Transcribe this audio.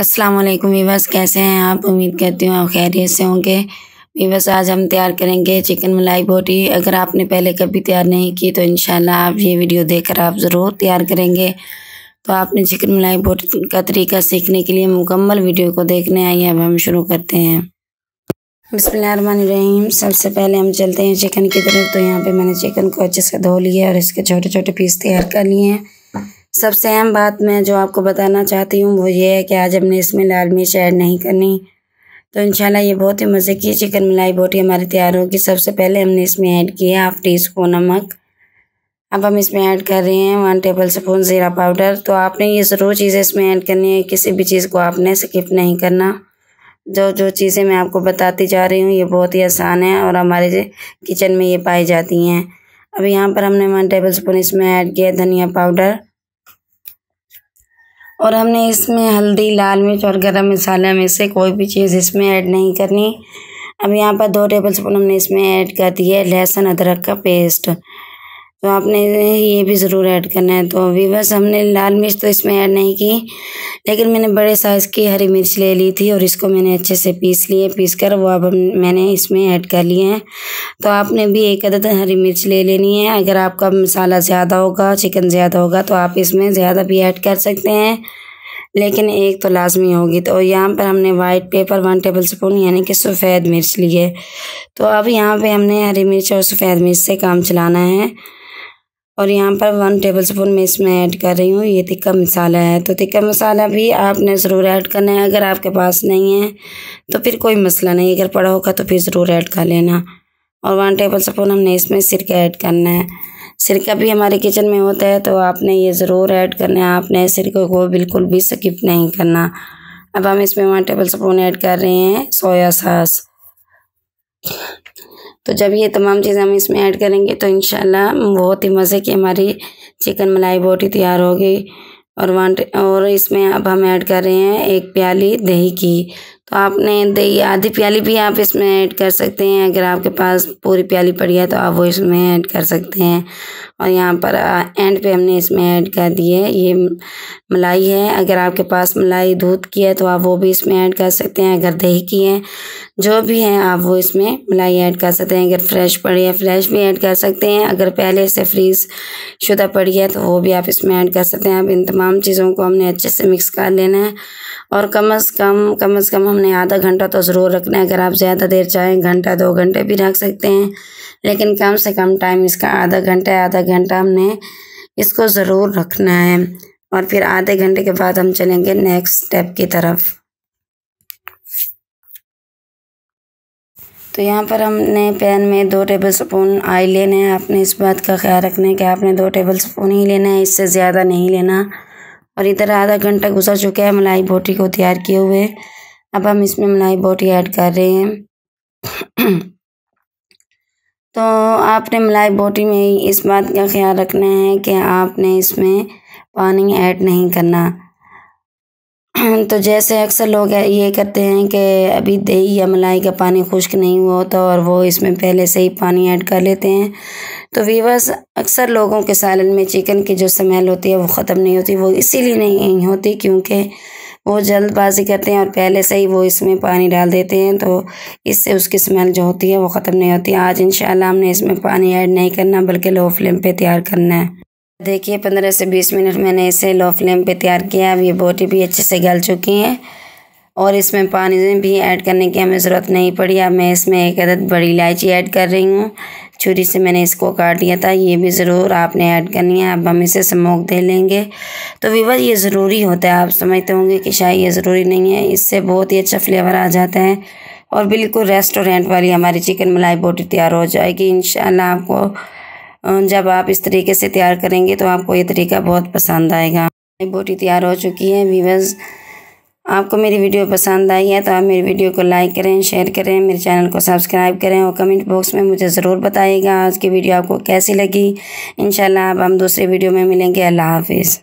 अस्सलाम वालेकुम वीवर्स कैसे हैं आप उम्मीद करती हूँ आप खैरियत से होंगे वीवर्स आज हम तैयार करेंगे चिकन मलाई बोटी अगर आपने पहले कभी तैयार नहीं की तो इन आप ये वीडियो देखकर आप ज़रूर तैयार करेंगे तो आपने चिकन मलाई बोटी का तरीका सीखने के लिए मुकम्मल वीडियो को देखने है अब हम शुरू करते हैं बसमीम सबसे पहले हम चलते हैं चिकन की तरफ तो यहाँ पर मैंने चिकन को अच्छे से धो लिया और इसके छोटे छोटे पीस तैयार कर लिए हैं सबसे अहम बात मैं जो आपको बताना चाहती हूँ वो ये है कि आज हमने इसमें लाल मिर्च ऐड नहीं करनी तो इंशाल्लाह ये बहुत ही मज़े की चिकन मलाई बोटी हमारी तैयार होगी सबसे पहले हमने इसमें ऐड किया हाफ टी स्पून नमक अब हम इसमें ऐड कर रहे हैं वन टेबल स्पून ज़ीरा पाउडर तो आपने ये ज़रूर चीज़ें इसमें ऐड करनी है किसी भी चीज़ को आपने स्किप नहीं करना जो जो चीज़ें मैं आपको बताती जा रही हूँ ये बहुत ही आसान है और हमारे किचन में ये पाई जाती हैं अब यहाँ पर हमने वन टेबल स्पून इसमें ऐड किया धनिया पाउडर और हमने इसमें हल्दी लाल मिर्च और गरम मसाला में से कोई भी चीज़ इसमें ऐड नहीं करनी अब यहाँ पर दो टेबल स्पून हमने इसमें ऐड कर दिया है लहसुन अदरक का पेस्ट तो आपने ये भी ज़रूर ऐड करना है तो अभी बस हमने लाल मिर्च तो इसमें ऐड नहीं की लेकिन मैंने बड़े साइज़ की हरी मिर्च ले ली थी और इसको मैंने अच्छे से पीस लिए पीस कर वो अब मैंने इसमें ऐड कर लिए हैं तो आपने भी एक अदद हरी मिर्च ले लेनी है अगर आपका मसाला ज़्यादा होगा चिकन ज़्यादा होगा तो आप इसमें ज़्यादा भी ऐड कर सकते हैं लेकिन एक तो लाजमी होगी तो यहाँ पर हमने white pepper one tablespoon यानी कि सफ़ेद मिर्च ली है तो अब यहाँ पर हमने हरी मिर्च और सफ़ेद मिर्च से काम चलाना है और यहाँ पर वन टेबल स्पून मैं इसमें ऐड कर रही हूँ ये तिक्का मसाला है तो तिक्का मसाला भी आपने ज़रूर ऐड करना है अगर आपके पास नहीं है तो फिर कोई मसला नहीं अगर पड़ा होगा तो फिर ज़रूर ऐड कर लेना और वन टेबल स्पून हमने इसमें सिरका ऐड करना है सिरका भी हमारे किचन में होता है तो आपने ये ज़रूर ऐड करना है आपने सिरके को बिल्कुल भी स्किप नहीं करना अब हम इसमें वन टेबल स्पून ऐड कर रहे हैं सोया सास तो जब ये तमाम चीज़ें हम इसमें ऐड करेंगे तो इन बहुत ही मज़े की हमारी चिकन मलाई बोटी तैयार होगी और वांट और इसमें अब हम ऐड कर रहे हैं एक प्याली दही की तो आपने दही आधी प्याली भी आप इसमें ऐड कर सकते हैं अगर आपके पास पूरी प्याली पड़ी है तो आप वो इसमें ऐड कर सकते हैं और यहाँ पर एंड पे हमने इसमें ऐड कर दी है ये मलाई है अगर आपके पास मलाई दूध की है तो आप वो भी इसमें ऐड कर सकते हैं अगर दही की है जो भी है आप वो इसमें मलाई ऐड कर सकते हैं अगर फ्रेश पड़ी है फ्रेश भी ऐड कर सकते हैं अगर पहले से फ्रीज शुदा पड़ी है तो वो भी आप इसमें ऐड कर सकते हैं अब इन तमाम चीज़ों को हमने अच्छे से मिक्स कर लेना है और कम अज़ कम कम अज़ कम हमने आधा घंटा तो ज़रूर रखना है अगर आप ज़्यादा देर चाहें घंटा दो घंटे भी रख सकते हैं लेकिन कम से कम टाइम इसका आधा घंटा आधा घंटा हमने इसको ज़रूर रखना है और फिर आधे घंटे के बाद हम चलेंगे नेक्स्ट स्टेप की तरफ तो यहाँ पर हमने पैन में दो टेबल स्पून आयल लेना है आपने इस बात का ख्याल रखना है कि आपने दो टेबल स्पून ही लेना है इससे ज़्यादा नहीं लेना और इधर आधा घंटा गुजर चुका है मलाई बोटी को तैयार किए हुए अब हम इसमें मलाई बोटी ऐड कर रहे हैं तो आपने मलाई बोटी में इस बात का ख्याल रखना है कि आपने इसमें पानी ऐड नहीं करना तो जैसे अक्सर लोग ये करते हैं कि अभी दही या मलाई का पानी खुश्क नहीं हुआ होता और वो इसमें पहले से ही पानी ऐड कर लेते हैं तो वीवर्स अक्सर लोगों के सालन में चिकन की जो स्मेल होती है वो ख़त्म नहीं होती वो इसीलिए नहीं होती क्योंकि वो जल्दबाजी करते हैं और पहले से ही वो इसमें पानी डाल देते हैं तो इससे उसकी स्मेल जो होती है वो ख़त्म नहीं होती आज इंशाल्लाह हमने इसमें पानी ऐड नहीं करना बल्कि लो फ्लेम पे तैयार करना है देखिए पंद्रह से बीस मिनट मैंने इसे लो फ्लेम पे तैयार किया अब ये बोटी भी अच्छे से गल चुकी है और इसमें पानी भी ऐड करने की हमें ज़रूरत नहीं पड़ी अब मैं इसमें एक अदद बड़ी इलायची ऐड कर रही हूँ छुरी से मैंने इसको काट दिया था ये भी ज़रूर आपने ऐड करनी है अब हम इसे स्मोक दे लेंगे तो विवर ये ज़रूरी होता है आप समझते होंगे कि शायद ये ज़रूरी नहीं है इससे बहुत ही अच्छा फ्लेवर आ जाता है और बिल्कुल रेस्टोरेंट वाली हमारी चिकन मलाई बोटी तैयार हो जाएगी इन आपको जब आप इस तरीके से तैयार करेंगे तो आपको ये तरीका बहुत पसंद आएगा मलाई बोटी तैयार हो चुकी है विवर्स आपको मेरी वीडियो पसंद आई है तो आप मेरी वीडियो को लाइक करें शेयर करें मेरे चैनल को सब्सक्राइब करें और कमेंट बॉक्स में मुझे ज़रूर बताइएगा आज की वीडियो आपको कैसी लगी इन अब हम दूसरी वीडियो में मिलेंगे अल्लाह हाफिज़